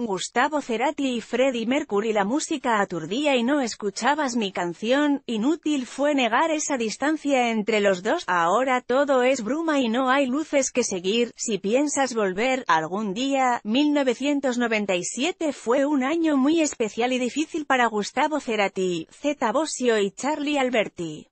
Gustavo Cerati y Freddie Mercury la música aturdía y no escuchabas mi canción, inútil fue negar esa distancia entre los dos, ahora todo es bruma y no hay luces que seguir, si piensas volver, algún día, 1997 fue un año muy especial y difícil para Gustavo Cerati, Zeta Bosio y Charlie Alberti.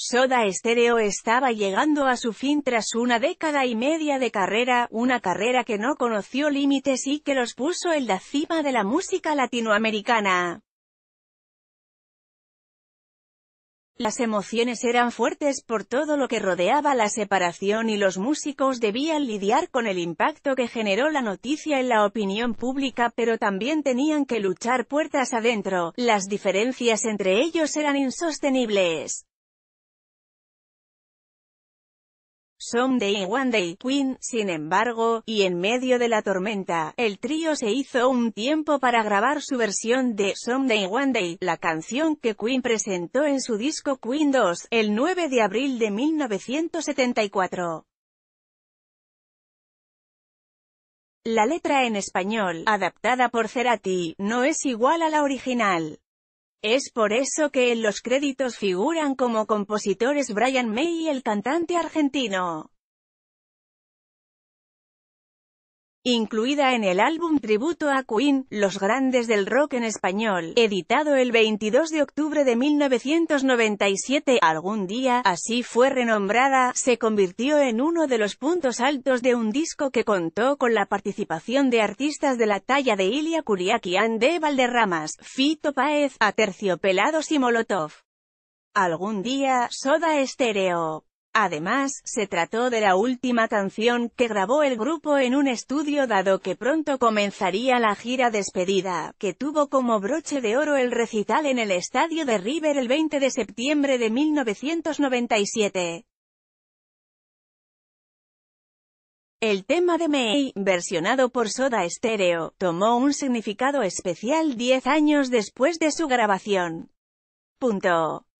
Soda Stereo estaba llegando a su fin tras una década y media de carrera, una carrera que no conoció límites y que los puso en la cima de la música latinoamericana. Las emociones eran fuertes por todo lo que rodeaba la separación y los músicos debían lidiar con el impacto que generó la noticia en la opinión pública pero también tenían que luchar puertas adentro, las diferencias entre ellos eran insostenibles. Someday One Day Queen, sin embargo, y en medio de la tormenta, el trío se hizo un tiempo para grabar su versión de Someday One Day, la canción que Queen presentó en su disco Queen 2, el 9 de abril de 1974. La letra en español, adaptada por Cerati, no es igual a la original. Es por eso que en los créditos figuran como compositores Brian May y el cantante argentino. incluida en el álbum tributo a Queen, Los Grandes del Rock en Español, editado el 22 de octubre de 1997. Algún día, así fue renombrada, se convirtió en uno de los puntos altos de un disco que contó con la participación de artistas de la talla de Ilia Curiaquian de Valderramas, Fito Páez, Aterciopelados y Molotov. Algún día, Soda Estéreo, Además, se trató de la última canción que grabó el grupo en un estudio dado que pronto comenzaría la gira despedida, que tuvo como broche de oro el recital en el estadio de River el 20 de septiembre de 1997. El tema de May, versionado por Soda Stereo, tomó un significado especial 10 años después de su grabación.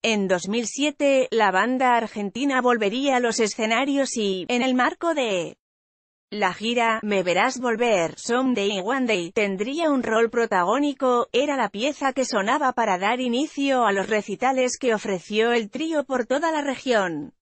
En 2007, la banda argentina volvería a los escenarios y, en el marco de la gira, Me Verás Volver, Someday One Day, tendría un rol protagónico, era la pieza que sonaba para dar inicio a los recitales que ofreció el trío por toda la región.